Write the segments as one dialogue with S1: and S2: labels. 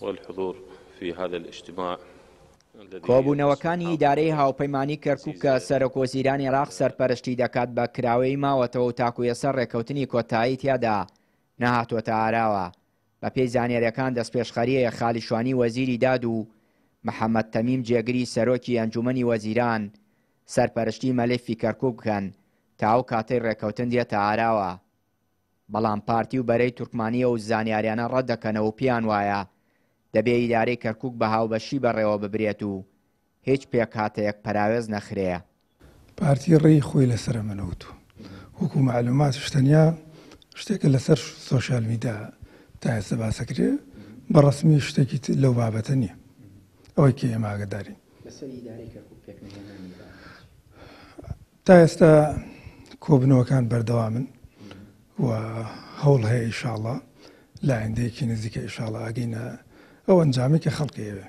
S1: والحضور في هذا الاجتماع
S2: کۆبوونەوەکانی ئیدارەی هاوپەیمانی کەرکوب کە سەرۆکۆزیرانی ڕاق سەرپەرشتی دەکات بە کراوەی ماوەتەوە و تاکویەسەر ڕێکەوتنی کۆتایی تیادا نەهاتوەتە ئاراوە بە پێی زانێرەکان دەستپێشخەریە خالیشوانی وەزیری داد و محەممەد تەمیم جێگری سەرۆکی ئەنجومی وەزیران سەرپەرشتی مەلێفی کەرکوب بکەن تاو کاتەی ڕێکەوتن دێتە ئاراوە بەڵام پارتی و بەرەی تورکمانیە و زانیاریانە ڕەت دەکەنەوە پیان وایە دەبێ ئیدارەی کەرکک بە هاوبەشی بەڕێوە ببرێت و هیچ پێکاتەیەک پەراوێز نەخرەیە
S3: پارتی ڕێی خۆی لەسرە منەوت و وەکو معلومات شتەنیا شتێکە لەسەر سۆشال میدا تا ئێستا باسەکرێ بەڕسمی شتێکی لەو بابەتە نییە ئەوەی کێ ئێماگەداری تا ئێستا کۆبنەوەکان بەردەوامن و هەوڵ هەیە ئیشاءڵە لایەندەیەکی نزیکە ئیشاڵە ئەگەینە ئەو ئەنجامی کە خەڵکیێوێ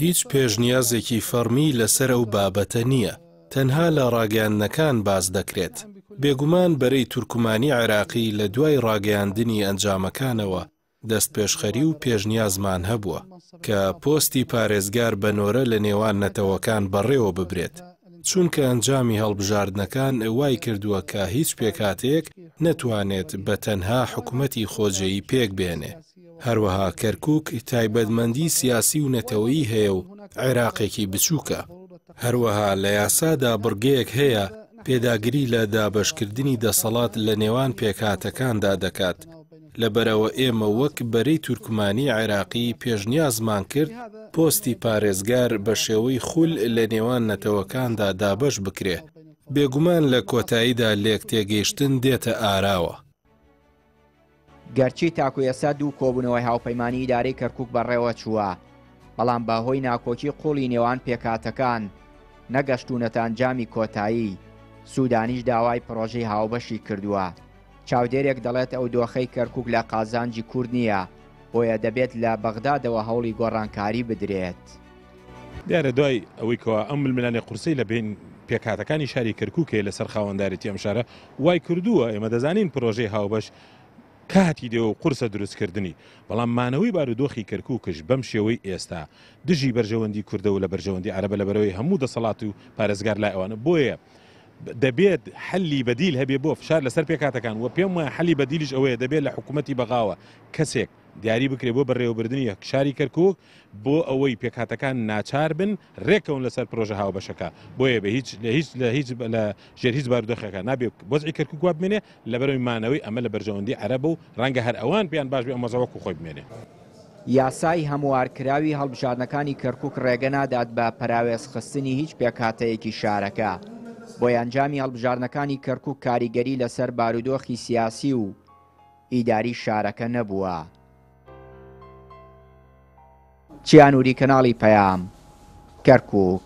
S4: هیچ پێشنیازێکی فەرمی لەسەر ئەو بابەتە نییە تەنها لە ڕاگەاندنەکان باز دەکرێت بێگومان بەرەی تورکمانی عێراقی لە دوای ڕاگەاندنی ئەنجامەکانەوە دەست پێشخەری و پێشنیازمان هەبووە کە پۆستی پارێزگار بەنۆرە لە نێوان نەتەوەکان بەڕێوە ببرێت چونکە ئەنجامی هەڵبژاردنەکان وای کردووە کە هیچ پێکاتەیەک نەتوانێت بە تەنها حکوومەتی خۆجێی پێک بێنێ هەروەها کەرکک تایبەتمەندی سیاسی و نەتەوەی هەیە و عێراقێکی بچووکە هەروەها لە یاسادا بڕگەیەک هەیە پێداگری لە دابشکردنی دەسەڵات لە نێوان پێکاتەکاندا دەکات لەبەرەوە ئێمە وەک بەرەی تورکمانی عێراقی پێشنیازمان کرد پۆستی پارێزگار بە شێوەی خول لە نێوان نەتەوەکاندا دابش بکرێ بێگومان لە کۆتاییدا لێک تێگەیشتن دێتە
S2: ئاراوە گەرچی تاکو ئێستا دوو کۆبوونەوەی هاوپەیمانی دارەی کەرکک بەڕێوە چووە بەڵام بەهۆی ناکۆکی قوڵی نێوان پێکاتەکان نەگەشتونەتان جامی کۆتایی سوودانیش داوای پرۆژەی هاوبەشی کردووە چاودێرێک دەڵێت ئەو دۆخەی کەرکک لە قازانجی کورد نییە بۆیە دەبێت لە بەغدادەوە هەوڵی گۆڕانکاری بدرێت
S1: دیارە دوای ئەوەی کەوە ئەم ململانێ قورسی لە بین پێکاتەکانی شاری کەرککێ لەسەر خاوەنددارێتی ئەم شارە وای کردووە ئێمە دەزانین پرۆژەی هاوبەش کاتی دێ و قرسە دروستکردنی بەڵام مانەوەی بارودۆخی کەرکووکش بەم شێوەی ئێستا دژی بەرژەوەندی کوردەوە لە بەرژەوەندی عربە لە بەرەوەی هەموو دەسەڵات و پارێزگار لای ئەوانە بۆیە دەبێت حلی بەدیل هەبێ بۆ فشار لەسەر پێکاتەکان و پێم وایە حلی بەدیلیش ئەوەیە دەبێت لە حکوومەتتی بەغاوە کەسێک دیاری بکرێ بۆ بەڕێوەبردننی یەکشاری کەرکک بۆ ئەوەی پێکاتەکان ناچار بن ڕێکەون لەسەر پرۆژە هاوبەشەکە بۆیە بە هیچ لە هیچ لە هیچ لە ژێر هیچ بارودۆخەکە نابێت بۆزی کەرکک وا بمێنێ لە بەرەوەی مانەوەی ئەمە لە بەرژەوەندی عەرەبە و ڕەنگە هەر ئەوان پێیان باش بێ ئەمەزەوەکو خۆی بمێنێ.
S2: یاسای هەموارکراوی هەڵبژاردنەکانی کەرکک ڕێگەنادات بە پراوێز خستنی هیچ پێکاتەیەکی شارەکە. بۆ ئەنجامی هەڵبژاردنەکانی کەرکک کاریگەری لەسەر بارودۆخی سیاسی و ئیداری شارەکە نەبووە. چیانوری کەناڵی پەیام کەرکک